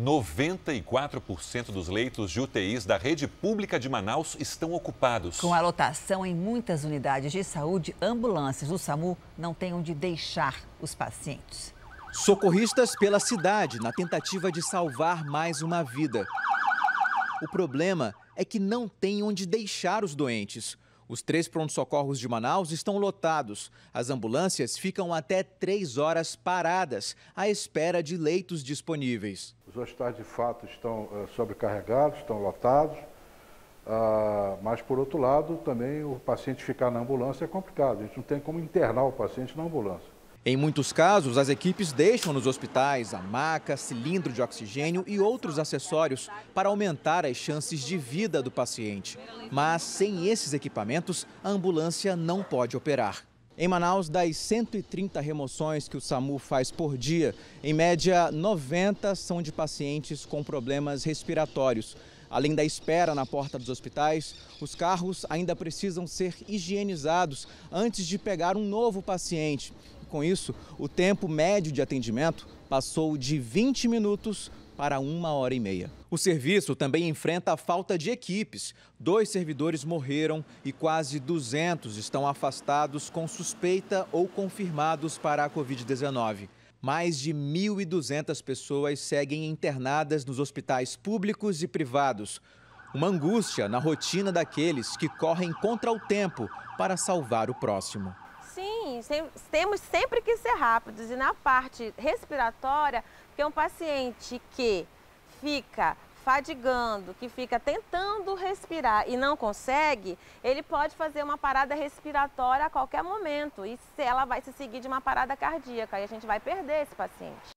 94% dos leitos de UTIs da rede pública de Manaus estão ocupados. Com a lotação em muitas unidades de saúde, ambulâncias do SAMU não têm onde deixar os pacientes. Socorristas pela cidade na tentativa de salvar mais uma vida. O problema é que não tem onde deixar os doentes. Os três prontos-socorros de Manaus estão lotados. As ambulâncias ficam até três horas paradas, à espera de leitos disponíveis. Os hospitais, de fato, estão eh, sobrecarregados, estão lotados. Ah, mas, por outro lado, também o paciente ficar na ambulância é complicado. A gente não tem como internar o paciente na ambulância. Em muitos casos, as equipes deixam nos hospitais a maca, cilindro de oxigênio e outros acessórios para aumentar as chances de vida do paciente. Mas sem esses equipamentos, a ambulância não pode operar. Em Manaus, das 130 remoções que o SAMU faz por dia, em média 90 são de pacientes com problemas respiratórios. Além da espera na porta dos hospitais, os carros ainda precisam ser higienizados antes de pegar um novo paciente. Com isso, o tempo médio de atendimento passou de 20 minutos para uma hora e meia. O serviço também enfrenta a falta de equipes. Dois servidores morreram e quase 200 estão afastados com suspeita ou confirmados para a Covid-19. Mais de 1.200 pessoas seguem internadas nos hospitais públicos e privados. Uma angústia na rotina daqueles que correm contra o tempo para salvar o próximo temos sempre que ser rápidos. E na parte respiratória, que é um paciente que fica fadigando, que fica tentando respirar e não consegue, ele pode fazer uma parada respiratória a qualquer momento. E ela vai se seguir de uma parada cardíaca aí a gente vai perder esse paciente.